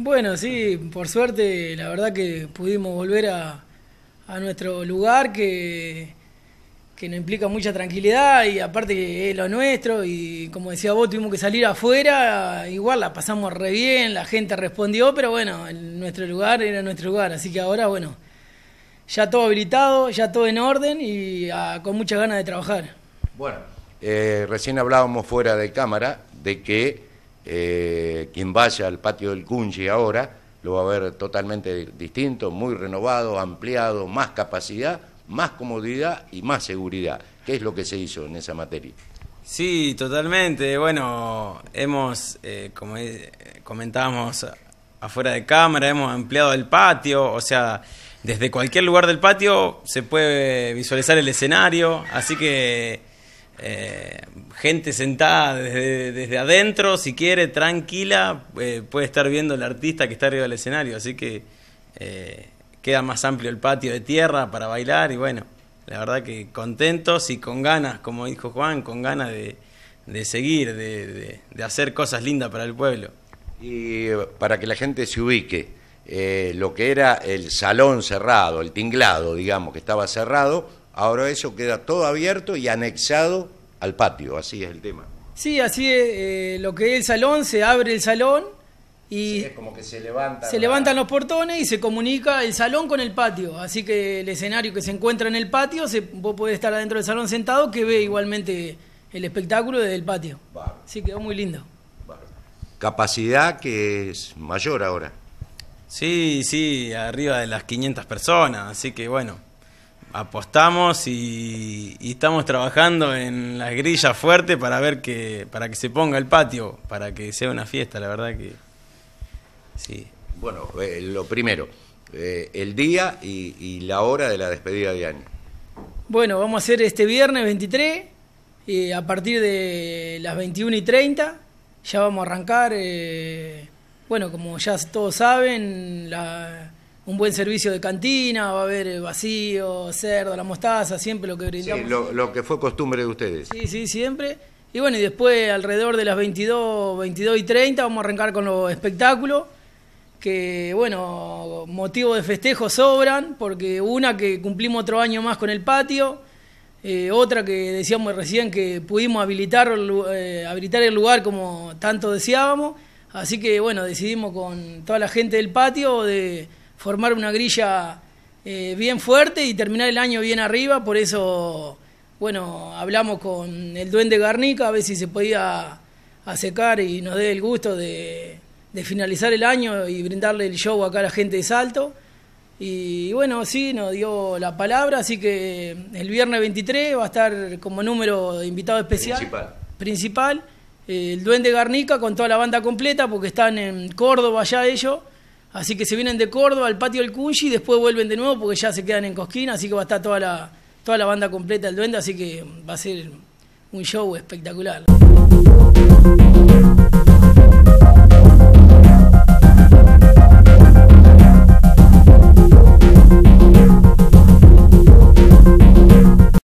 Bueno, sí, por suerte, la verdad que pudimos volver a, nuestro lugar que, que nos implica mucha tranquilidad y aparte que es lo nuestro y como decía vos, tuvimos que salir afuera, igual la pasamos re bien, la gente respondió, pero bueno, nuestro lugar era nuestro lugar, así que ahora bueno, ya todo habilitado, ya todo en orden y ah, con muchas ganas de trabajar. Bueno, eh, recién hablábamos fuera de cámara de que eh, quien vaya al patio del Cunchi ahora lo va a ver totalmente distinto, muy renovado, ampliado, más capacidad, más comodidad y más seguridad. ¿Qué es lo que se hizo en esa materia? Sí, totalmente. Bueno, hemos, eh, como comentábamos afuera de cámara, hemos ampliado el patio, o sea, desde cualquier lugar del patio se puede visualizar el escenario, así que eh, gente sentada desde, adentro, si quiere, tranquila, eh, puede estar viendo el artista que está arriba del escenario, así que eh, queda más amplio el patio de tierra para bailar y bueno, la verdad que contentos y con ganas, como dijo Juan, con ganas de, seguir, de, hacer cosas lindas para el pueblo. Y para que la gente se ubique, lo que era el salón cerrado, el tinglado, digamos, que estaba cerrado, Ahora eso queda todo abierto y anexado al patio, así es el tema. Sí, así es, eh, lo que es el salón, se abre el salón y... es como que se levantan... Se levantan los portones y se comunica el salón con el patio, así que el escenario que se encuentra en el patio, se, vos podés estar adentro del salón sentado que ve igualmente el espectáculo desde el patio. Sí, quedó muy lindo. Capacidad que es mayor ahora. Sí, sí, arriba de las 500 personas, así que bueno, apostamos y, estamos trabajando en las grillas fuerte para ver que para que se ponga el patio, para que sea una fiesta, la verdad que sí. Bueno, eh, lo primero, eh, el día y, la hora de la despedida de año. Bueno, vamos a hacer este viernes 23, y eh, a partir de las 21 y 30, ya vamos a arrancar, bueno, como ya todos saben, la un buen servicio de cantina, va a haber vacío, cerdo, la mostaza, siempre lo que brindamos. lo, que fue costumbre de ustedes. Sí, sí, siempre. Y bueno, y después alrededor de las 22, 22 y 30 vamos a arrancar con los espectáculos, que bueno, motivo de festejo sobran, porque una que cumplimos otro año más con el patio, eh, otra que decíamos recién que pudimos habilitar, eh, habilitar el lugar como tanto deseábamos, así que bueno, decidimos con toda la gente del patio de formar una grilla eh, bien fuerte y terminar el año bien arriba. Por eso, bueno, hablamos con el duende Garnica a ver si se podía acercar y nos dé el gusto de, finalizar el año y brindarle el show acá a la gente de Salto. Y, bueno, sí, nos dio la palabra, así que el viernes 23 va a estar como número de invitado especial. Principal. Eh, el Duende Garnica con toda la banda completa, porque están en Córdoba ya ellos. Así que se vienen de Córdoba al patio del Cunchi y después vuelven de nuevo porque ya se quedan en Cosquín, así que va a estar toda la, toda la banda completa del Duende, así que va a ser un show espectacular.